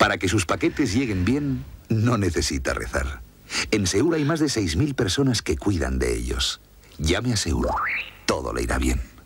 Para que sus paquetes lleguen bien, no necesita rezar. En Seúl hay más de 6.000 personas que cuidan de ellos. Llame a Seúl. Todo le irá bien.